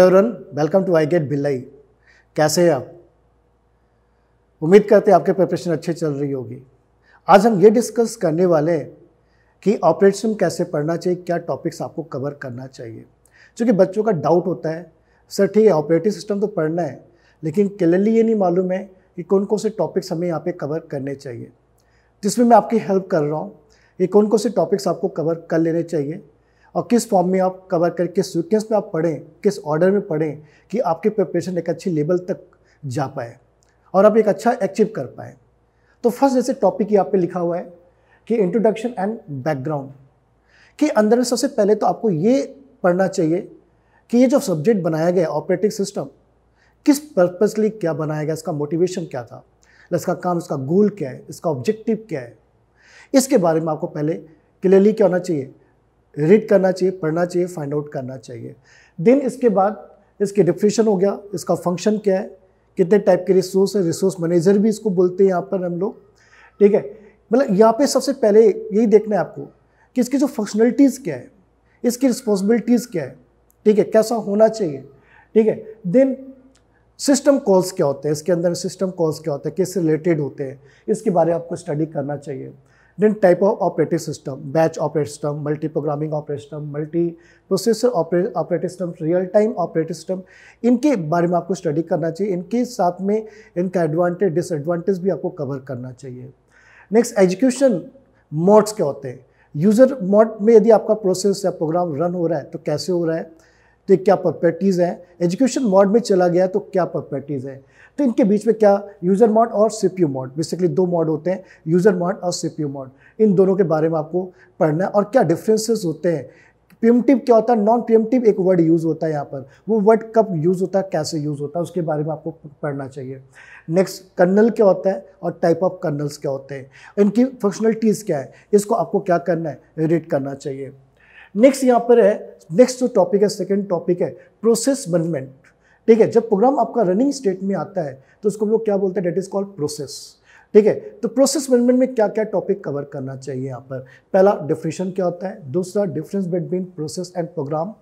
hello everyone welcome to I gate Bhilai कैसे हैं आप उम्मीद करते हैं आपके प्रिपरेशन अच्छे चल रही होगी आज हम ये डिस्कस करने वाले हैं कि ऑपरेशन कैसे पढ़ना चाहिए क्या टॉपिक्स आपको कवर करना चाहिए क्योंकि बच्चों का डाउट होता है सर ठीक है ऑपरेटिंग सिस्टम तो पढ़ना है लेकिन क्लियरली ये नहीं मालूम है कि कौन कौन से टॉपिक्स हमें यहाँ पे कवर करने चाहिए जिसमें मैं आपकी हेल्प कर रहा हूँ कि कौन कौन से टॉपिक्स आपको कवर कर लेने चाहिए और किस फॉर्म में आप कवर करें किस सीक्वेंस में आप पढ़ें किस ऑर्डर में पढ़ें कि आपकी प्रिपरेशन एक अच्छी लेवल तक जा पाए और आप एक अच्छा अचीव कर पाए तो फर्स्ट जैसे टॉपिक ही आप पे लिखा हुआ है कि इंट्रोडक्शन एंड बैकग्राउंड के अंदर में सबसे पहले तो आपको ये पढ़ना चाहिए कि ये जो सब्जेक्ट बनाया गया ऑपरेटिंग सिस्टम किस लिए क्या बनाया गया इसका मोटिवेशन क्या था इसका काम इसका गोल क्या है इसका ऑब्जेक्टिव क्या है इसके बारे में आपको पहले क्लियरली क्या होना चाहिए रीड करना चाहिए पढ़ना चाहिए फाइंड आउट करना चाहिए देन इसके बाद इसके डिफिनेशन हो गया इसका फंक्शन क्या है कितने टाइप के रिसोर्स है रिसोर्स मैनेजर भी इसको बोलते हैं यहाँ पर हम लोग ठीक है मतलब यहाँ पे सबसे पहले यही देखना है आपको कि इसकी जो फंक्शनलिटीज़ क्या है इसकी रिस्पॉन्सिबिलिटीज़ क्या है ठीक है कैसा होना चाहिए ठीक है देन सिस्टम कॉल्स क्या होते हैं इसके अंदर सिस्टम कॉल्स क्या होते हैं किससे रिलेटेड होते हैं इसके बारे में आपको स्टडी करना चाहिए Then type of operating system, batch operating system, multi-programming operating system, multi processor operative system real time operative system इनके बारे में आपको स्टडी करना चाहिए इनके साथ में इनका एडवांटेज डिसएडवांटेज भी आपको कवर करना चाहिए नेक्स्ट एजुकेशन मोड्स क्या होते हैं यूज़र मोड में यदि आपका प्रोसेस या प्रोग्राम रन हो रहा है तो कैसे हो रहा है तो क्या प्रॉपर्टीज़ हैं एजुकेशन मॉड में चला गया तो क्या प्रॉपर्टीज़ हैं तो इनके बीच में क्या यूज़र मॉड और सीपीयू मॉड बेसिकली दो मॉड होते हैं यूज़र मॉड और सीपीयू मॉड इन दोनों के बारे में आपको पढ़ना है और क्या डिफरेंसेस होते हैं प्रिमटिव क्या होता है नॉन प्रिमटिव एक वर्ड यूज़ होता है यहाँ पर वो वर्ड कब यूज़ होता है कैसे यूज़ होता है उसके बारे में आपको पढ़ना चाहिए नेक्स्ट कर्नल क्या होता है और टाइप ऑफ कर्नल्स क्या होते हैं इनकी फंक्शनलिटीज़ क्या है इसको आपको क्या करना है रीड करना चाहिए नेक्स्ट यहाँ पर है नेक्स्ट जो टॉपिक है सेकेंड टॉपिक है प्रोसेस मैनेजमेंट ठीक है जब प्रोग्राम आपका रनिंग स्टेट में आता है तो उसको हम लोग क्या बोलते हैं डेट इज़ कॉल्ड प्रोसेस ठीक है तो प्रोसेस मैनेजमेंट में क्या क्या टॉपिक कवर करना चाहिए यहाँ पर पहला डिफिनेशन क्या होता है दूसरा difference between process and program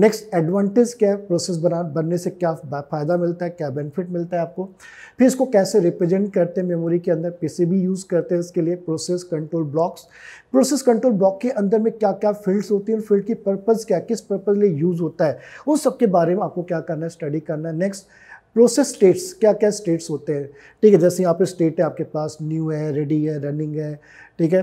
next advantage क्या है प्रोसेस बना बनने से क्या फ़ायदा मिलता है क्या बेनिफिट मिलता है आपको फिर इसको कैसे रिप्रेजेंट करते हैं मेमोरी के अंदर पीसीबी यूज़ करते हैं इसके लिए process control blocks process control block के अंदर में क्या क्या फील्ड्स होती हैं फील्ड की पर्पज़ क्या किस पर्पज़ लिए यूज़ होता है उन सब के बारे में आपको क्या करना है स्टडी करना है नेक्स्ट प्रोसेस स्टेट्स क्या क्या स्टेट्स होते हैं ठीक है जैसे यहाँ पे स्टेट है आपके पास न्यू है रेडी है रनिंग है ठीक है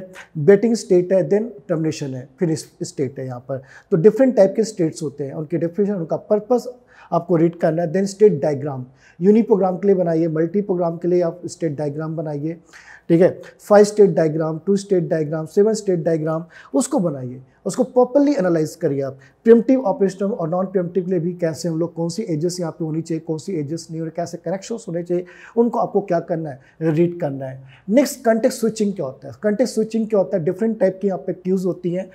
बेटिंग स्टेट है देन टर्मिनेशन है फिर स्टेट है यहाँ पर तो डिफरेंट टाइप के स्टेट्स होते हैं उनके डिफिनेशन उनका पर्पस आपको रीड करना है then state diagram uniprogram के लिए बनाइए मल्टी प्रोग्राम के लिए आप स्टेट डायग्राम बनाइए ठीक है five state diagram two state diagram seven state diagram उसको बनाइए उसको प्रॉपरली एनालाइज करिए आप प्रिमटिव ऑपरेशनल और नॉन प्रिमटिव के लिए भी कैसे हम लोग कौन सी एजेस यहाँ पे होनी चाहिए कौन सी एजेस नहीं और कैसे कनेक्शन होने चाहिए उनको आपको क्या करना है रीड करना है नेक्स्ट कंटेक्ट स्विचिंग क्या होता है कंटेक्ट स्विचिंग क्या होता है डिफरेंट टाइप की यहाँ पे क्यूज़ होती हैं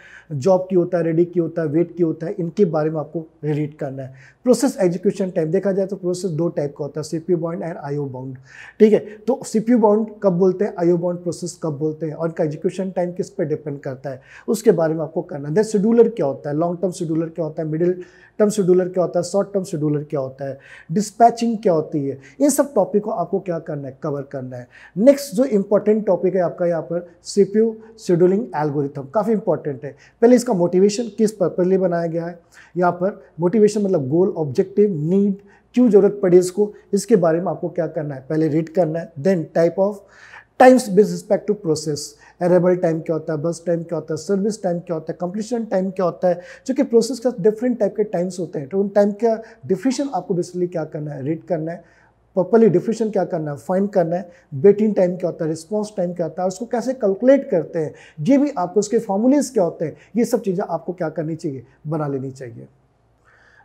जॉब की होता है रेडी की होता है वेट की होता है इनके बारे में आपको रीड करना है प्रोसेस एजुकेशन टाइप देखा जाए तो प्रोसेस दो टाइप का होता है CP bound and IO bound ठीक है तो सीपी बाउंड कब बोलते हैं आयो बॉन्ड प्रोसेस कब बोलते हैं और इनका एजुकेशन टाइम किस पर डिपेंड करता है उसके बारे में आपको करना देन शेड्यूलर क्या होता है लॉन्ग टर्म शेड्यूलर क्या होता है मिडिल टर्म शेड्यूलर क्या होता है शॉर्ट टर्म शेड्यूलर क्या होता है डिस्पैचिंग क्या होती है इन सब टॉपिक को आपको क्या करना है कवर करना है नेक्स्ट जो इंपॉर्टेंट टॉपिक है आपका यहाँ पर सीपीयू शेड्यूलिंग एल्गोरिथम काफ़ी इंपॉर्टेंट है पहले इसका मोटिवेशन किस पर्पज लिए बनाया गया है यहाँ पर मोटिवेशन मतलब गोल ऑब्जेक्टिव नीड क्यों जरूरत पड़ी इसको इसके बारे में आपको क्या करना है पहले रीड करना है then type of times with respect to process अरेबल टाइम क्या होता है बस टाइम क्या होता है सर्विस टाइम क्या होता है कंप्लीशन टाइम क्या होता है जो कि प्रोसेस का डिफरेंट टाइप के टाइम्स होते हैं तो उन टाइम का डिफिशन आपको बेसिकली क्या करना है रीड करना है प्रॉपरली डिफिशन क्या करना है फाइंड करना है वेटिंग टाइम क्या होता है रिस्पॉन्स टाइम क्या होता है उसको कैसे कैलकुलेट करते हैं ये भी आपको उसके फॉर्मूलेज क्या होते हैं ये सब चीज़ें आपको क्या करनी चाहिए बना लेनी चाहिए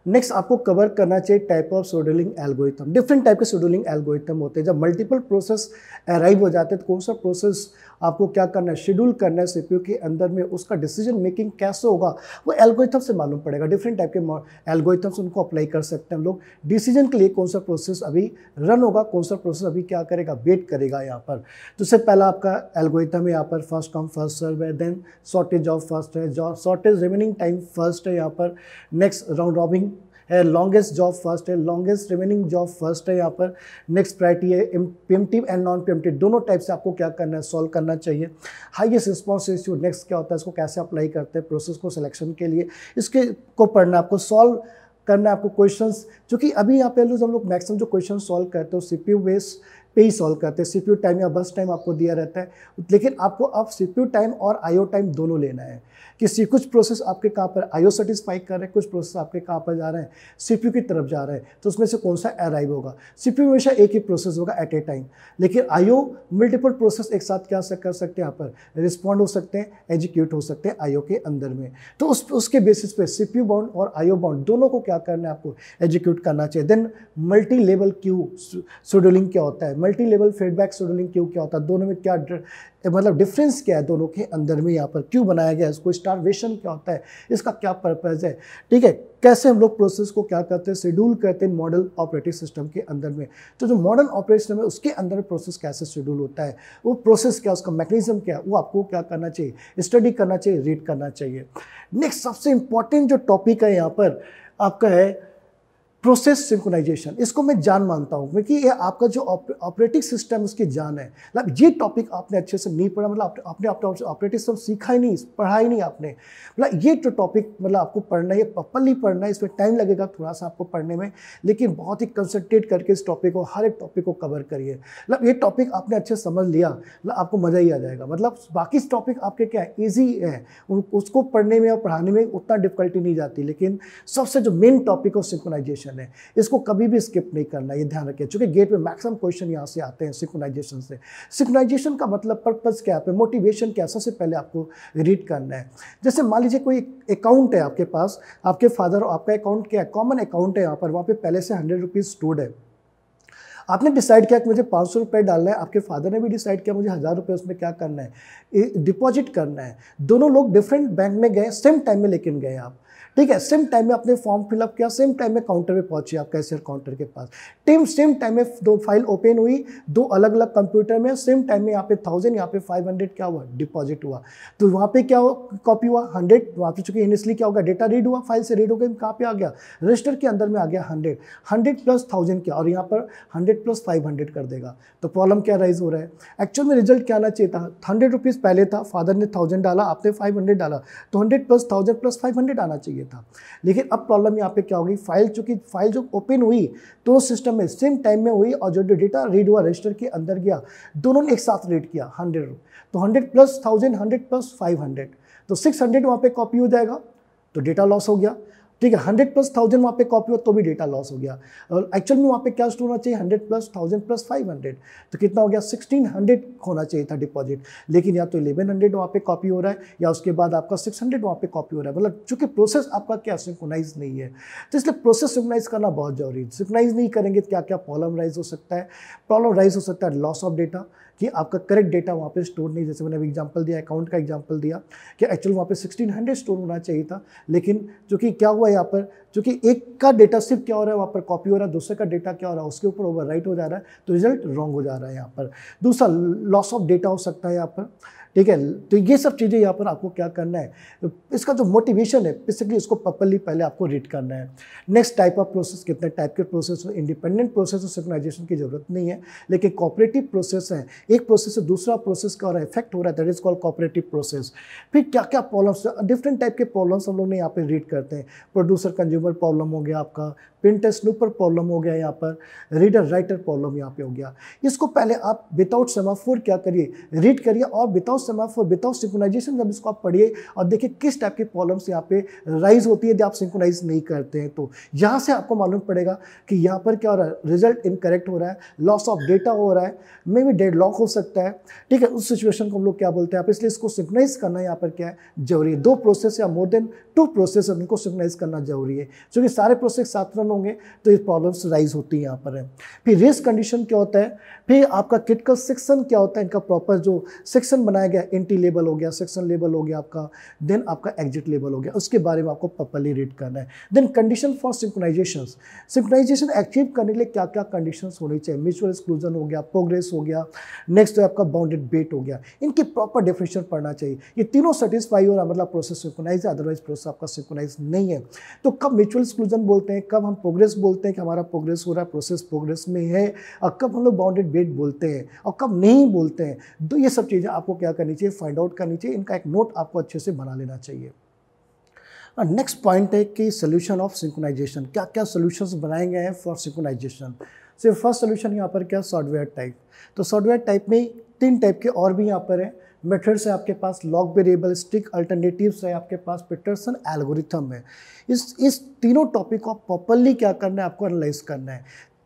नेक्स्ट आपको कवर करना चाहिए type of scheduling algorithm different type के शेड्यूलिंग एल्गोरिथम होते हैं जब मल्टीपल प्रोसेस अराइव हो जाते हैं तो कौन सा प्रोसेस आपको क्या करना है शेड्यूल करना है सीपीयू के अंदर में उसका डिसीजन मेकिंग कैसे होगा वो एल्गोरिथम से मालूम पड़ेगा डिफरेंट टाइप के एल्गोरिथम्स उनको अप्लाई कर सकते हैं हम लोग डिसीजन के लिए कौन सा प्रोसेस अभी रन होगा कौन सा प्रोसेस अभी क्या करेगा वेट करेगा यहाँ पर तो सबसे पहला आपका एल्गोरिथम है यहाँ पर फर्स्ट कम फर्स्ट सर्व है देन शॉर्टेज ऑफ फर्स्ट है शॉर्टेज रिमेनिंग टाइम फर्स्ट है यहाँ पर नेक्स्ट राउंड रॉबिंग है लॉन्गेस्ट जॉब फर्स्ट है लॉन्गेस्ट रिमेनिंग जॉब फर्स्ट है यहाँ पर नेक्स्ट प्रायरिटी है पेमटिव एंड नॉन पेमटिव दोनों टाइप से आपको क्या करना है सॉल्व करना चाहिए हाइएस्ट रिस्पॉन्स रेशियो नेक्स्ट क्या होता है इसको कैसे अप्लाई करते हैं प्रोसेस को सिलेक्शन के लिए इसके को पढ़ना आपको सॉल्व करना आपको क्वेश्चंस चूँकि अभी यहाँ पे हम लोग मैक्सिमम जो क्वेश्चन सॉल्व करते हो सी पी बेस्ड पे ही सॉल्व करते हैं सीपीयू टाइम या बस टाइम आपको दिया रहता है लेकिन आपको अब सीपीयू टाइम और आईओ टाइम दोनों लेना है कि कुछ प्रोसेस आपके कहाँ पर आईओ सेटिस्फाई कर रहे हैं कुछ प्रोसेस आपके कहाँ पर जा रहे हैं सीपीयू की तरफ जा रहे हैं तो उसमें से कौन सा अराइव होगा सीपीयू हमेशा एक ही प्रोसेस होगा एट ए टाइम लेकिन आईओ मल्टीपल प्रोसेस एक साथ क्या कर सकते हैं यहाँ पर रिस्पॉन्ड हो सकते हैं एजुक्यूट हो सकते हैं आईओ के अंदर में तो उस उसके बेसिस पे सीपीयू बाउंड और आईओ बाउंड दोनों को क्या करना है आपको एजुक्यूट करना चाहिए then multi level queue scheduling क्या होता है मल्टी लेवल फीडबैक शेड्यूलिंग क्यों क्या होता है दोनों में क्या मतलब डिफरेंस क्या है दोनों के अंदर में यहाँ पर क्यों बनाया गया है इसको स्टारवेशन क्या होता है इसका क्या पर्पज़ है ठीक है कैसे हम लोग प्रोसेस को क्या करते हैं शेड्यूल करते हैं मॉडल ऑपरेटिंग सिस्टम के अंदर में तो जो मॉडल ऑपरेशन सिस्टम है उसके अंदर प्रोसेस कैसे शेड्यूल होता है वो प्रोसेस क्या उसका मैकेनिज्म क्या है वो आपको क्या करना चाहिए स्टडी करना चाहिए रीड करना चाहिए नेक्स्ट सबसे इंपॉर्टेंट जो टॉपिक है यहाँ पर आपका है प्रोसेस सिंक्रोनाइजेशन इसको मैं जान मानता हूँ क्योंकि ये आपका जो ऑपरेटिंग सिस्टम उसकी जान है मतलब ये टॉपिक आपने अच्छे से नहीं पढ़ा मतलब आप, आपने ऑपरेटिंग सिस्टम सीखा ही नहीं पढ़ा ही नहीं आपने मतलब ये जो टॉपिक मतलब आपको पढ़ना है प्रॉपरली पढ़ना है इसमें टाइम लगेगा थोड़ा सा आपको पढ़ने में लेकिन बहुत ही कंसनट्रेट करके इस टॉपिक को हर एक टॉपिक को कवर करिए मतलब ये टॉपिक आपने अच्छे से समझ लिया मतलब आपको मज़ा ही आ जाएगा मतलब बाकी टॉपिक आपके क्या है ईजी है उसको पढ़ने में और पढ़ाने में उतना डिफिकल्टी नहीं जाती लेकिन सबसे जो मेन टॉपिक है सिंक्रोनाइजेशन क्वेश्चन है इसको कभी भी स्किप नहीं करना ये ध्यान रखें चूंकि गेट में मैक्सिमम क्वेश्चन यहाँ से आते हैं सिक्नाइजेशन से सिक्नाइजेशन का मतलब पर्पज़ क्या है मोटिवेशन क्या सबसे पहले आपको रीड करना है जैसे मान लीजिए कोई अकाउंट है आपके पास आपके फादर और आपका अकाउंट क्या है कॉमन अकाउंट है यहाँ पर वहाँ पर पहले से हंड्रेड रुपीज़ स्टोर्ड है आपने डिसाइड किया कि मुझे पाँच सौ रुपये डालना है आपके फादर ने भी डिसाइड किया मुझे हज़ार रुपये उसमें क्या करना है डिपॉजिट करना है दोनों लोग डिफरेंट बैंक में गए सेम टाइम में लेकिन गए आप ठीक है सेम टाइम में आपने फॉर्म फिलअप किया सेम टाइम में काउंटर पे पहुंचे आप कैशियर काउंटर के पास टेम सेम टाइम में दो फाइल ओपन हुई दो अलग अलग कंप्यूटर में सेम टाइम में यहाँ पे थाउजेंड यहाँ पे फाइव हंड्रेड क्या हुआ डिपॉजिट हुआ तो वहाँ पे क्या कॉपी हुआ हंड्रेड वहाँ पे चूंकि इनिशली क्या होगा डेटा रीड हुआ फाइल से रीड हो गया कहाँ पे आ गया रजिस्टर के अंदर में आ गया हंड्रेड हंड्रेड प्लस थाउजेंड क्या और यहाँ पर हंड्रेड प्लस फाइव हंड्रेड कर देगा तो प्रॉब्लम क्या राइज हो रहा है एक्चुअल में रिजल्ट क्या आना चाहिए था हंड्रेड रुपीज़ पहले था फादर ने थाउजेंड डाला आपने फाइव हंड्रेड डाला तो hundred plus thousand plus five hundred आना चाहिए लिए था लेकिन अब प्रॉब्लम यहाँ पे क्या होगी फाइल चूंकि फाइल जो ओपन हुई तो सिस्टम में सेम टाइम में हुई और जो डेटा रीड हुआ रजिस्टर के अंदर गया दोनों ने एक साथ रीड किया हंड्रेड तो hundred plus thousand hundred plus five hundred तो सिक्स हंड्रेड वहाँ पर कॉपी हो जाएगा तो डेटा लॉस हो गया ठीक है हंड्रेड प्लस थाउजेंड वहाँ पे कॉपी हुआ तो भी डेटा लॉस हो गया और एक्चुअल में वहाँ पे क्या स्टोर होना चाहिए hundred plus thousand plus five hundred तो कितना हो गया सिक्सटीन हंड्रेड होना चाहिए था डिपॉजिट लेकिन या तो इलेवन हंड्रेड वहाँ पे कॉपी हो रहा है या उसके बाद आपका सिक्स हंड्रेड वहाँ पे कॉपी हो रहा है मतलब चूंकि प्रोसेस आपका क्या सिंकोनाइज नहीं है तो इसलिए प्रोसेस सिंकोनाइज करना बहुत जरूरी है सिंकोनाइज नहीं करेंगे तो क्या क्या प्रॉब्लम राइज हो सकता है प्रॉब्लम राइज हो सकता है लॉस ऑफ डेटा कि आपका करेक्ट डेटा वहाँ पे स्टोर नहीं जैसे मैंने अभी एग्जांपल दिया अकाउंट का एग्जांपल दिया कि एक्चुअल वहाँ पे 1600 स्टोर होना चाहिए था लेकिन जो कि क्या हुआ यहाँ पर जो कि एक का डेटा सिर्फ क्या हो रहा है वहाँ पर कॉपी हो रहा है दूसरे का डेटा क्या हो रहा है उसके ऊपर ओवर हो जा रहा है तो रिजल्ट रॉन्ग हो जा रहा है यहाँ पर दूसरा लॉस ऑफ डेटा हो सकता है यहाँ पर ठीक है तो ये सब चीज़ें यहाँ पर आपको क्या करना है इसका जो मोटिवेशन है बेसिकली इसको प्रॉपरली पहले आपको रीड करना है नेक्स्ट टाइप ऑफ प्रोसेस कितने टाइप के प्रोसेस हो इंडिपेंडेंट प्रोसेस और सिग्नाइजेशन की जरूरत नहीं है लेकिन कॉपरेटिव प्रोसेस है एक प्रोसेस से दूसरा प्रोसेस का और इफेक्ट हो रहा है that is called cooperative process फिर क्या क्या प्रॉब्लम्स डिफरेंट टाइप के प्रॉब्लम्स हम लोग ने यहाँ पर रीड करते हैं प्रोड्यूसर कंज्यूमर लिवर प्रॉब्लम हो गया आपका पिन स्नूपर प्रॉब्लम हो गया यहाँ पर रीडर राइटर प्रॉब्लम यहाँ पे हो गया इसको पहले आप विदाउट सेमाफोर क्या करिए रीड करिए और विदाउट सेमाफोर विदाउट सिंकोनाइजेशन जब इसको आप पढ़िए और देखिए किस टाइप की प्रॉब्लम्स यहाँ पे राइज होती है यदि आप सिंकोनाइज नहीं करते हैं तो यहाँ से आपको मालूम पड़ेगा कि यहाँ पर क्या हो रहा है रिजल्ट इनकरेक्ट हो रहा है लॉस ऑफ डेटा हो रहा है मे बी डेड लॉक हो सकता है ठीक है उस सिचुएशन को हम लोग क्या बोलते हैं आप इसलिए इसको सिंकोनाइज करना यहाँ पर क्या है जरूरी है दो प्रोसेस या मोर देन टू प्रोसेस उनको सिंकोनाइज करना जरूरी है क्योंकि सारे प्रोसेस साथ में होंगे तो ये प्रॉब्लम्स राइज होती हैं यहाँ पर है फिर रेस कंडीशन क्या होता है फिर आपका क्रिटिकल सेक्शन क्या होता है इनका प्रॉपर जो सेक्शन बनाया गया एंटी लेबल हो गया सेक्शन लेबल हो गया आपका देन आपका एग्जिट लेबल हो गया उसके बारे में आपको प्रॉपरली रीड करना है then condition for synchronization synchronization achieve करने के लिए क्या क्या कंडीशन होनी चाहिए म्यूचुअल एक्सक्लूजन हो गया प्रोग्रेस हो गया नेक्स्ट तो है आपका बाउंडेड बेट हो गया इनकी प्रॉपर डेफिनेशन पढ़ना चाहिए ये तीनों सेटिस्फाई हो रहा मतलब प्रोसेस सिंक्रोनाइज है अदरवाइज प्रोसेस आपका सिंक्रोनाइज नहीं है तो कब म्यूचुअल एक्सक्लूजन बोलते हैं कब हम प्रोग्रेस बोलते हैं कि हमारा प्रोग्रेस हो रहा है प्रोसेस प्रोग्रेस में है और कब हम लोग बाउंडेड बेट बोलते हैं और कब नहीं बोलते हैं तो ये सब चीज़ें आपको क्या करनी चाहिए फाइंड आउट करनी चाहिए इनका एक नोट आपको अच्छे से बना लेना चाहिए नेक्स्ट पॉइंट है कि सोल्यूशन ऑफ सिंकोनाइजेशन क्या क्या सोल्यूशंस बनाए गए हैं फॉर सिंकोनाइजेशन सिर्फ फर्स्ट सोल्यूशन यहाँ पर क्या सॉफ्टवेयर टाइप तो सॉफ्टवेयर टाइप में तीन टाइप के और भी यहाँ पर हैं मेथड्स है आपके पास लॉग स्टिक अल्टरनेटिव्स है आपके पास पिटर्सन एल्गोरिथम है इस इस तीनों टॉपिक को प्रॉपरली क्या करना है आपको एनालाइज करना है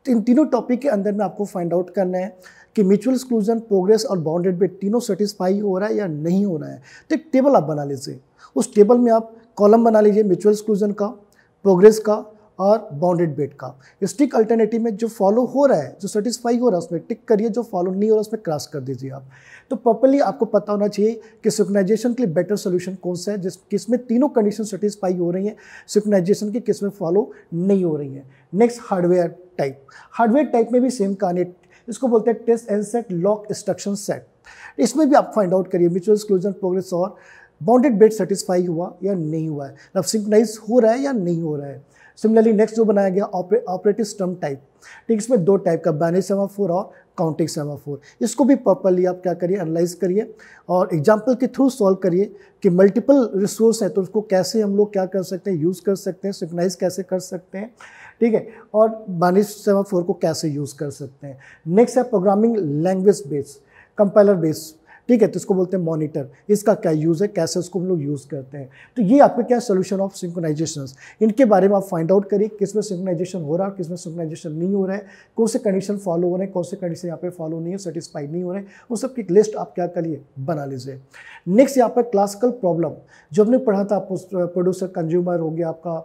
इन तीनों टॉपिक के अंदर में आपको फाइंड आउट करना है कि म्यूचुअल एक्सक्लूजन प्रोग्रेस और बाउंडेड बेट तीनों सेटिस्फाई हो रहा है या नहीं हो रहा है तो एक टेबल आप बना लीजिए उस टेबल में आप कॉलम बना लीजिए म्यूचुअल एक्सक्लूजन का प्रोग्रेस का और बाउंडेड बेड का स्टिक अल्टरनेटिव में जो फॉलो हो रहा है जो सेटिस्फाई हो रहा है उसमें टिक करिए जो फॉलो नहीं हो रहा है उसमें क्रॉस कर दीजिए आप तो प्रॉपरली आपको पता होना चाहिए कि सिक्नाइजेशन के लिए बेटर सोल्यूशन कौन सा है जिस किसमें तीनों कंडीशन सेटिस्फाई हो रही हैं सिक्नाइजेशन की किसमें फॉलो नहीं हो रही है next hardware type hardware type में भी सेम कहानी इसको बोलते हैं test and set lock instruction set इसमें भी आप फाइंड आउट करिए म्यूचुअल एक्सक्लूजन प्रोग्रेस और बाउंडेड बेड सेटिस्फाई हुआ या नहीं हुआ है अब सिंकनाइज हो रहा है या नहीं हो रहा है सिमिलरली नेक्स्ट जो बनाया गया ऑपरेटिव स्टम टाइप ठीक इसमें दो टाइप का सेवा फोर और काउंटिंग सेवा फोर इसको भी प्रॉपरली आप क्या करिए एनालाइज करिए और एग्जाम्पल के थ्रू सॉल्व करिए कि मल्टीपल रिसोर्स है तो उसको कैसे हम लोग क्या कर सकते हैं यूज़ कर सकते हैं सिंकनाइज कैसे कर सकते हैं ठीक है और बानिश फोर को कैसे यूज़ कर सकते हैं नेक्स्ट है programming language based compiler based ठीक है तो इसको बोलते हैं मॉनिटर इसका क्या यूज़ है कैसे उसको हम लोग यूज़ करते हैं तो ये आपका क्या सोल्यूशन ऑफ सिंकोनाइजेशन इनके बारे में आप फाइंड आउट करिए किस में सिंकोनाइजेशन हो रहा है किस में सिंकोनाइजेशन नहीं हो रहा है कौन से कंडीशन फॉलो हो रहे हैं कौन से कंडीशन यहाँ पे फॉलो नहीं है सेटिस्फाइड नहीं हो रहे उन सबकी की लिस्ट आप क्या करिए बना लीजिए नेक्स्ट यहाँ पर क्लासिकल प्रॉब्लम जो हमने पढ़ा था प्रोड्यूसर कंज्यूमर हो गया आपका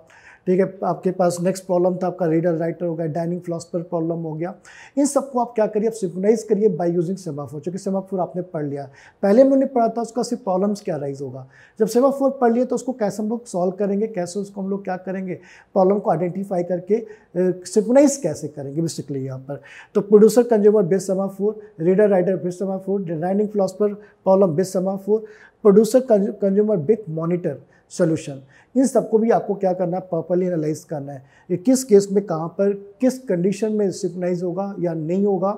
ठीक है आपके पास नेक्स्ट प्रॉब्लम था आपका रीडर राइटर हो गया डाइनिंग फ्लॉस्पर प्रॉब्लम हो गया इन सबको आप क्या करिए आप सिंक्रोनाइज करिए बाय यूजिंग सेमाफोर चूँकि फोर आपने पढ़ लिया पहले मैंने पढ़ा था उसका सिर्फ प्रॉब्लम्स क्या राइज होगा जब सेमाफोर पढ़ लिया तो उसको कैसे हम लोग सॉल्व करेंगे कैसे उसको हम लोग क्या करेंगे प्रॉब्लम को आइडेंटिफाई करके सिंक्रोनाइज कैसे करेंगे बेसिकली यहाँ पर तो producer consumer base for reader writer base for dining philosopher problem base semaphore producer consumer big monitor solution इन सबको भी आपको क्या करना है प्रॉपरली एनालाइज करना है ये किस केस में कहाँ पर किस कंडीशन में सिग्नाइज होगा या नहीं होगा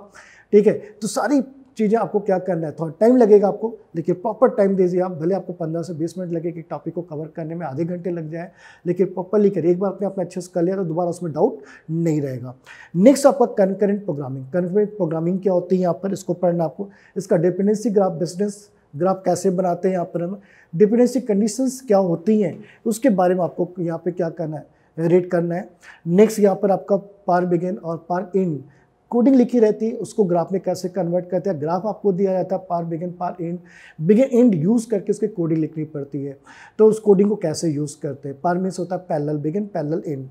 ठीक है तो सारी चीज़ें आपको क्या करना है थोड़ा टाइम लगेगा आपको लेकिन प्रॉपर टाइम दीजिए आप भले आपको पंद्रह से बीस मिनट लगे कि टॉपिक को कवर करने में आधे घंटे लग जाए लेकिन प्रॉपरली करिए एक बार आपने अपना अच्छे से कर लिया तो दोबारा उसमें डाउट नहीं रहेगा नेक्स्ट आपका कनकरेंट प्रोग्रामिंग कनकरेंट प्रोग्रामिंग क्या होती है यहाँ पर इसको पढ़ना आपको इसका डिपेंडेंसी ग्राफ बिजनेस ग्राफ कैसे बनाते हैं यहाँ पर हम डिपेंडेंसी कंडीशंस क्या होती हैं उसके बारे में आपको यहाँ पे क्या करना है रेट करना है नेक्स्ट यहाँ पर आपका पार बिगेन और पार इन कोडिंग लिखी रहती है उसको ग्राफ में कैसे कन्वर्ट करते हैं ग्राफ आपको दिया जाता है par begin par end begin end use करके उसकी कोडिंग लिखनी पड़ती है तो उस कोडिंग को कैसे यूज़ करते हैं पार मीन्स होता है पैरल बिगिन पैरल एंड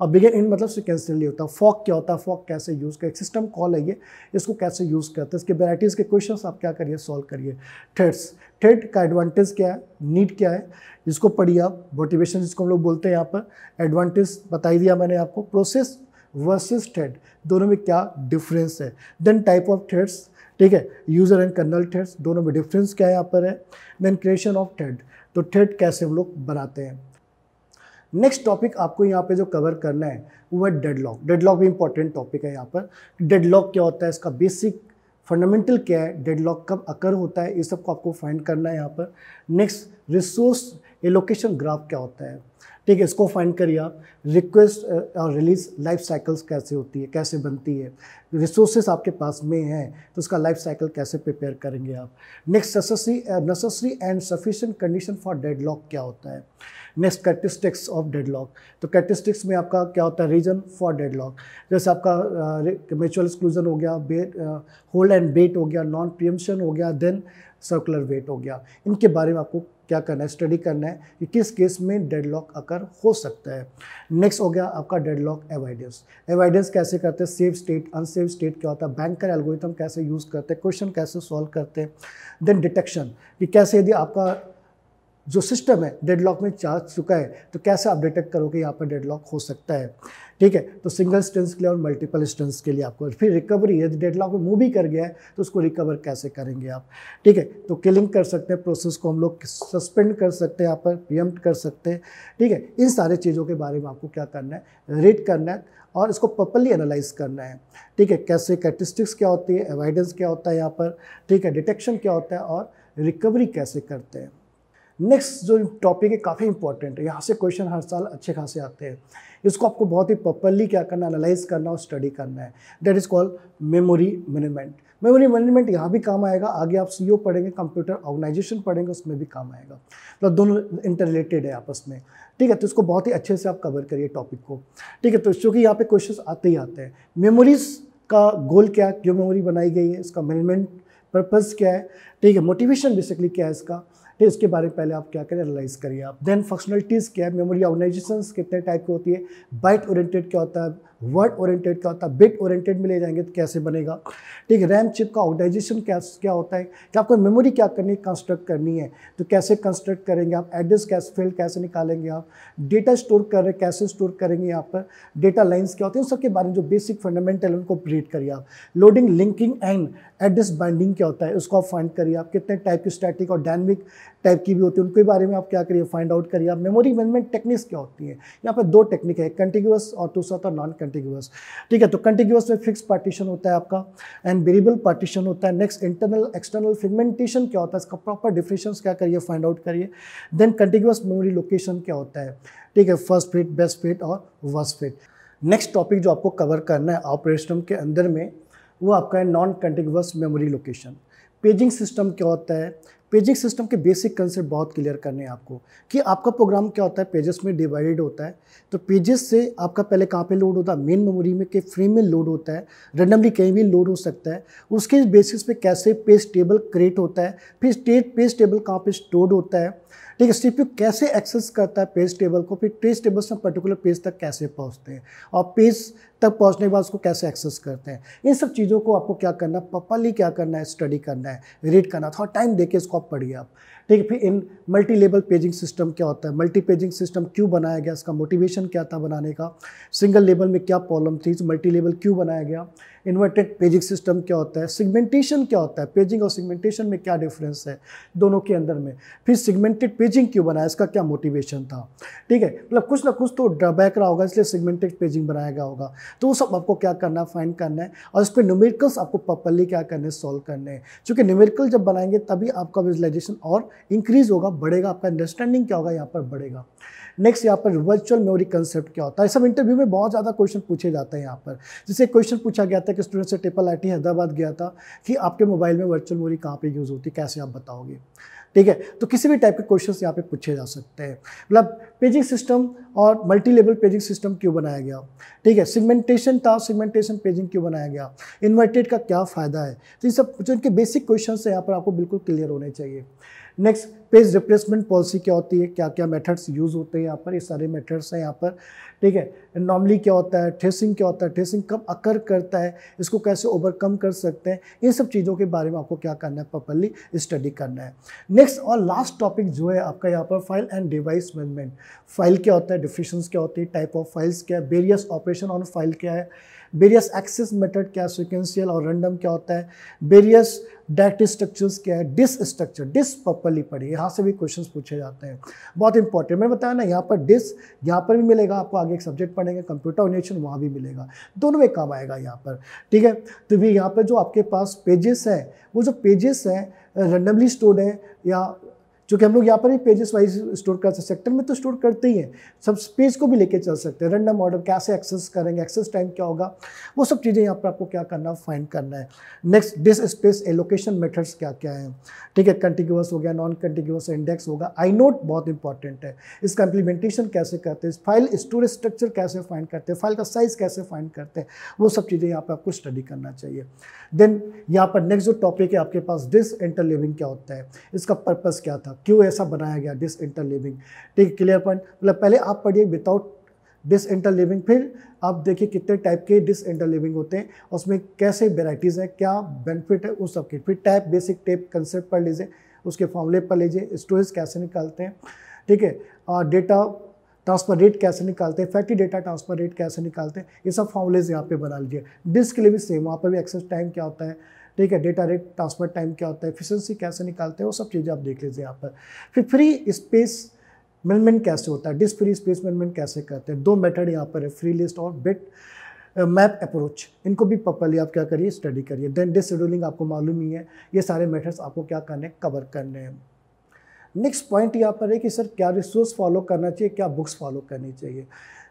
और बिगिन एंड मतलब सिक्वेंसली होता है फॉक क्या होता है फॉक कैसे यूज़ कर सिस्टम कॉल है ये इसको कैसे यूज़ करते हैं इसके वेराइटीज़ के क्वेश्चन आप क्या करिए सॉल्व करिए थर्ड्स थर्ड का एडवांटेज क्या है नीड क्या है जिसको पढ़िए आप मोटिवेशन जिसको हम लोग बोलते हैं यहाँ पर एडवांटेज बताई दिया मैंने आपको प्रोसेस वर्सेस थ्रेड दोनों में क्या डिफरेंस है देन टाइप ऑफ थ्रेड्स ठीक है यूज़र एंड कर्नल थ्रेड्स दोनों में डिफरेंस क्या यहाँ पर है देन क्रिएशन ऑफ थ्रेड तो थ्रेड कैसे हम लोग बनाते हैं नेक्स्ट टॉपिक आपको यहाँ पे जो कवर करना है वो है डेडलॉक डेडलॉक भी इंपॉर्टेंट टॉपिक है यहाँ पर डेडलॉक क्या होता है इसका बेसिक फंडामेंटल क्या है डेडलॉक कब अकर होता है ये सब को आपको फाइंड करना है यहाँ पर नेक्स्ट रिसोर्स एलोकेशन ग्राफ क्या होता है ठीक है इसको फाइंड करिए आप रिक्वेस्ट uh, और रिलीज लाइफ साइकिल्स कैसे होती है कैसे बनती है रिसोर्सेज आपके पास में हैं तो उसका लाइफ साइकिल कैसे प्रिपेयर करेंगे आप नेक्स्ट नेक्स्टरी necessary and sufficient condition for deadlock क्या होता है नेक्स्ट कैटिस्टिक्स ऑफ डेडलॉक तो कैटिस्टिक्स में आपका क्या होता है रीजन फॉर डेडलॉक जैसे आपका म्यूचुअल uh, एक्सक्लूजन हो गया बेट होल्ड एंड बेट हो गया नॉन प्रियम्शन हो गया देन सर्कुलर वेट हो गया इनके बारे में आपको क्या करना है स्टडी करना है कि किस केस में डेडलॉक अकर हो सकता है नेक्स्ट हो गया आपका डेडलॉक एवाइडेंस एवाइडेंस कैसे करते हैं सेफ स्टेट अनसेफ स्टेट क्या होता है बैंकर एल्गोरिथम कैसे यूज़ करते हैं क्वेश्चन कैसे सॉल्व करते हैं देन डिटेक्शन कि कैसे यदि आपका जो सिस्टम है डेडलॉक में जा चुका है तो कैसे आप डिटेक्ट करोगे यहाँ पर डेडलॉक हो सकता है ठीक है तो सिंगल स्टेंस के लिए और मल्टीपल स्टेंस के लिए आपको फिर रिकवरी यदि डेडलॉक में मूव भी कर गया है तो उसको रिकवर कैसे करेंगे आप ठीक है तो किलिंग कर सकते हैं प्रोसेस को हम लोग सस्पेंड कर सकते हैं यहाँ पर प्रियम्प्ट कर सकते हैं ठीक है इन सारे चीज़ों के बारे में आपको क्या करना है रीड करना है और इसको प्रॉपरली एनालाइज करना है ठीक है कैसे कैटिस्टिक्स क्या होती है एवाइडेंस क्या होता है यहाँ पर ठीक है डिटेक्शन क्या होता है और रिकवरी कैसे करते हैं नेक्स्ट जो टॉपिक है काफ़ी इंपॉर्टेंट है यहाँ से क्वेश्चन हर साल अच्छे खासे आते हैं इसको आपको बहुत ही प्रॉपरली क्या करना एनालाइज करना और स्टडी करना है that is called memory management memory management यहाँ भी काम आएगा आगे आप सी e पढ़ेंगे कंप्यूटर ऑर्गेनाइजेशन पढ़ेंगे उसमें भी काम आएगा मतलब तो दोनों इंटर रिलेटेड है आपस में ठीक है तो इसको बहुत ही अच्छे से आप कवर करिए टॉपिक को ठीक है तो चूँकि यहाँ पे क्वेश्चन आते ही आते हैं मेमोरीज का गोल क्या है क्यों मेमोरी बनाई गई है इसका मैनेजमेंट पर्पज़ क्या है ठीक है मोटिवेशन बेसिकली क्या है इसका तो इसके बारे में पहले आप क्या करें एनालाइज करिए आप देन फंक्शनलिटीज़ क्या है मेमोरी ऑर्गेनाइजेशन कितने टाइप की होती है बाइट ओरिएंटेड क्या होता है वर्ड ओरिएंटेड क्या होता है बिट ओरिएंटेड में ले जाएंगे तो कैसे बनेगा ठीक है रैम चिप का ऑर्गेनाइजेशन क्या क्या होता है कि आपको मेमोरी क्या करनी है कंस्ट्रक्ट करनी है तो कैसे कंस्ट्रक्ट करेंगे आप एड्रेस कैसे फील्ड कैसे निकालेंगे आप डेटा स्टोर कर रहे कैसे स्टोर करेंगे यहाँ पर डेटा लाइन्स क्या होती है उन सबके बारे में जो बेसिक फंडामेंटल उनको क्रिएट करिए आप loading linking and address binding क्या होता है उसको आप फाइंड करिए आप कितने टाइप की स्टैटिक और डायनमिक टाइप की भी होती है उनके बारे में आप क्या करिए फाइंड आउट करिए आप मेमोरी मैनेजमेंट टेक्निक्स क्या होती है यहाँ पर दो टेक्निक है कंटिन्यूस और दूसरा है नॉन कंटिग्यूस ठीक है तो कंटिग्यूस में फिक्स पार्टीशन होता है आपका एंड वेरिएबल पार्टीशन होता है नेक्स्ट इंटरनल एक्सटर्नल फिगमेंटेशन क्या होता है इसका प्रॉपर डिफिनेशन क्या करिए फाइंड आउट करिए देन कंटिग्यूस मेमोरी लोकेशन क्या होता है ठीक है फर्स्ट फिट बेस्ट फिट और वर्स्ट फिट नेक्स्ट टॉपिक जो आपको कवर करना है ऑपरेशन के अंदर में वो आपका है non contiguous memory location paging system क्या होता है पेजिंग सिस्टम के बेसिक कंसेप्ट बहुत क्लियर करने हैं आपको कि आपका प्रोग्राम क्या होता है पेजेस में डिवाइडेड होता है तो पेजेस से आपका पहले कहाँ पे लोड होता है मेन मेमोरी में के फ्रेम में लोड होता है रेंडमली कहीं भी लोड हो सकता है उसके बेसिस पे कैसे पेज टेबल क्रिएट होता है फिर स्टेट पेज टेबल कहाँ पे स्टोर्ड होता है ठीक है सीपीयू कैसे एक्सेस करता है पेज टेबल को फिर पेज टेबल से पर्टिकुलर पेज तक कैसे पहुँचते हैं और पेज तक पहुँचने के बाद उसको कैसे एक्सेस करते हैं इन सब चीज़ों को आपको क्या करना प्रॉपरली क्या करना है स्टडी करना है रीड करना थोड़ा टाइम दे इसको आप पढ़िए आप ठीक है फिर इन मल्टी लेवल पेजिंग सिस्टम क्या होता है मल्टी पेजिंग सिस्टम क्यों बनाया गया इसका मोटिवेशन क्या था बनाने का सिंगल लेवल में क्या प्रॉब्लम थी मल्टी लेवल क्यों बनाया गया इन्वर्टेड पेजिंग सिस्टम क्या होता है सिगमेंटेशन क्या होता है पेजिंग और सिगमेंटेशन में क्या डिफरेंस है दोनों के अंदर में फिर सिगमेंटेड पेजिंग क्यों बनाया इसका क्या मोटिवेशन था ठीक है मतलब कुछ ना कुछ तो ड्रॉबैक रहा होगा इसलिए सिगमेंटेड पेजिंग बनाया गया होगा तो वो सब आपको क्या करना फाइंड करना है और इस पर न्यूमेरिकल्स आपको प्रॉपरली क्या करने सॉल्व करने हैं चूँकि न्यूमेरिकल जब बनाएंगे तभी आपका विजुलाइजेशन और इंक्रीज होगा बढ़ेगा आपका अंडरस्टैंडिंग क्या होगा यहाँ पर बढ़ेगा नेक्स्ट यहाँ पर वर्चुअल मेमोरी कंसेप्ट क्या होता है सब इंटरव्यू में बहुत ज़्यादा क्वेश्चन पूछे जाते हैं यहाँ पर जैसे क्वेश्चन पूछा गया था कि स्टूडेंट से ट्रिपल आई हैदराबाद गया था कि आपके मोबाइल में वर्चुअल मेमोरी कहाँ पर यूज़ होती है कैसे आप बताओगे ठीक है तो किसी भी टाइप के क्वेश्चन यहाँ पे पूछे जा सकते हैं मतलब पेजिंग सिस्टम और मल्टी लेवल पेजिंग सिस्टम क्यों बनाया गया ठीक है सिगमेंटेशन था सिगमेंटेशन पेजिंग क्यों बनाया गया इन्वर्टेड का क्या फ़ायदा है तो इन सब जो इनके बेसिक क्वेश्चन है यहाँ पर आपको बिल्कुल क्लियर होने चाहिए नेक्स्ट पेज रिप्लेसमेंट पॉलिसी क्या होती है क्या क्या मेथड्स यूज़ होते हैं यहाँ पर ये सारे मेथड्स हैं यहाँ पर ठीक है नॉर्मली क्या होता है ठेसिंग क्या होता है ठेसिंग कब अकर करता है इसको कैसे ओवरकम कर सकते हैं इन सब चीज़ों के बारे में आपको क्या करना है प्रॉपरली स्टडी करना है नेक्स्ट और लास्ट टॉपिक जो है आपका यहाँ पर file and device management file क्या होता है डिफिशंस क्या होती है टाइप ऑफ फाइल्स क्या है वेरियस ऑपरेशन ऑन फाइल क्या है वेरियस एक्सेस मेथड क्या सिक्वेंशियल और रैंडम क्या होता है वेरियस डायरेक्ट स्ट्रक्चर्स क्या है डिस स्ट्रक्चर डिस प्रॉपरली पढ़िए यहाँ से भी क्वेश्चंस पूछे जाते हैं बहुत इंपॉर्टेंट मैं बताया ना यहाँ पर डिस यहाँ पर भी मिलेगा आपको आगे एक सब्जेक्ट पढ़ेंगे कंप्यूटर ऑर्गेनाइजेशन वहाँ भी मिलेगा दोनों में काम आएगा यहाँ पर ठीक है तो भी यहाँ पर जो आपके पास पेजेस हैं वो जो पेजेस हैं रैंडमली स्टोर्ड हैं या चूँकि हम लोग यहाँ पर ही पेजेस वाइज स्टोर कर सकते सेक्टर में तो स्टोर करते ही हैं सब स्पेज को भी लेके चल सकते हैं रैंडम ऑर्डर कैसे एक्सेस करेंगे एक्सेस टाइम क्या होगा वो सब चीज़ें यहाँ पर आपको क्या करना फाइंड करना है next disk space allocation methods क्या क्या है ठीक है कंटिग्यूस हो गया नॉन कंटिग्यूस इंडेक्स होगा आई नोट बहुत इंपॉर्टेंट है इसका इंप्लीमेंटेशन कैसे करते हैं फाइल स्टोरेज स्ट्रक्चर कैसे फाइंड करते हैं फाइल का साइज कैसे फाइंड करते हैं वो सब चीज़ें यहाँ पर आपको स्टडी करना चाहिए देन यहाँ पर नेक्स्ट जो टॉपिक है आपके पास डिस इंटरलिविंग क्या होता है इसका पर्पज़ क्या था क्यों ऐसा बनाया गया डिस इंटरलिविंग ठीक ठीक क्लियर पॉइंट मतलब पहले आप पढ़िए विदाउट डिस इंटरलिविंग फिर आप देखिए कितने टाइप के डिस इंटरलिविंग होते हैं उसमें कैसे वेराइटीज़ हैं क्या बेनिफिट है उस सबके फिर टाइप बेसिक टेप कंसेप्ट पढ़ लीजिए उसके फॉर्मूले पढ़ लीजिए स्टोरेज कैसे निकालते हैं ठीक है डेटा ट्रांसफर रेट कैसे निकालते हैं फैक्ट्री डेटा ट्रांसफर रेट कैसे निकालते हैं ये सब फॉर्मूलेज यहाँ पे बना लीजिए डिस्क के लिए भी सेम वहाँ पर भी एक्सेस टाइम क्या होता है ठीक है डेटा रेट ट्रांसफर टाइम क्या होता है एफिशिएंसी कैसे निकालते हैं वो सब चीज़ें आप देख लीजिए यहाँ पर फिर फ्री स्पेस मैनेजमेंट कैसे होता है डिस फ्री स्पेस मैनेजमेंट कैसे करते हैं दो मेथड यहाँ पर है फ्री लिस्ट और बिट मैप अप्रोच इनको भी प्रॉपरली आप क्या करिए स्टडी करिए देन डिस शेड्यूलिंग आपको मालूम ही है ये सारे मेथड्स आपको क्या करने कवर करने हैं नेक्स्ट पॉइंट यहाँ पर है कि सर क्या रिसोर्स फॉलो करना चाहिए क्या बुक्स फॉलो करनी चाहिए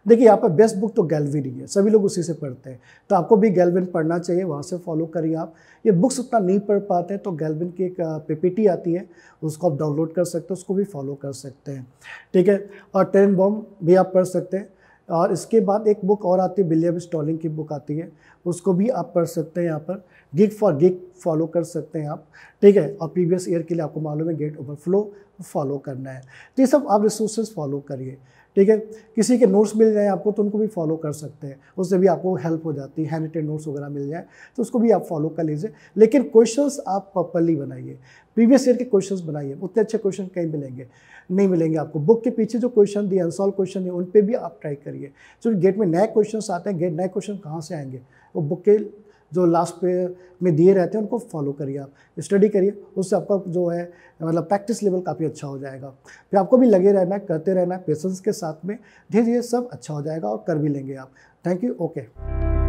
देखिए यहाँ पर बेस्ट बुक तो गैलविन ही है सभी लोग उसी से पढ़ते हैं तो आपको भी गैलविन पढ़ना चाहिए वहाँ से फॉलो करिए आप ये बुक्स उतना नहीं पढ़ पाते तो गैलविन की एक पीपीटी आती है उसको आप डाउनलोड कर सकते हो उसको भी फॉलो कर सकते हैं ठीक है और टेन बॉम भी आप पढ़ सकते हैं और इसके बाद एक बुक और आती है विलियम स्टॉलिंग की बुक आती है उसको भी आप पढ़ सकते हैं यहाँ पर गिग फॉर गिग फॉलो कर सकते हैं आप ठीक है और प्रीवियस ईयर के लिए आपको मालूम है गेट ओवरफ्लो फॉलो करना है तो ये सब आप रिसोर्सेज फॉलो करिए ठीक है किसी के नोट्स मिल जाए आपको तो उनको भी फॉलो कर सकते हैं उससे भी आपको हेल्प हो जाती है हैंड नोट्स वगैरह मिल जाए तो उसको भी आप फॉलो कर लीजिए लेकिन क्वेश्चंस आप प्रॉपरली बनाइए प्रीवियस ईयर के क्वेश्चंस बनाइए उतने अच्छे क्वेश्चन कहीं मिलेंगे नहीं मिलेंगे आपको बुक के पीछे जो क्वेश्चन दिए अनसॉल्व क्वेश्चन है उन पर भी आप ट्राई करिए जो गेट में नए क्वेश्चन आते हैं गेट नए क्वेश्चन कहाँ से आएंगे वो बुक के जो लास्ट पे में दिए रहते हैं उनको फॉलो करिए आप स्टडी करिए उससे आपका जो है मतलब प्रैक्टिस लेवल काफ़ी अच्छा हो जाएगा फिर आपको भी लगे रहना है करते रहना है पेशेंस के साथ में धीरे धीरे सब अच्छा हो जाएगा और कर भी लेंगे आप थैंक यू ओके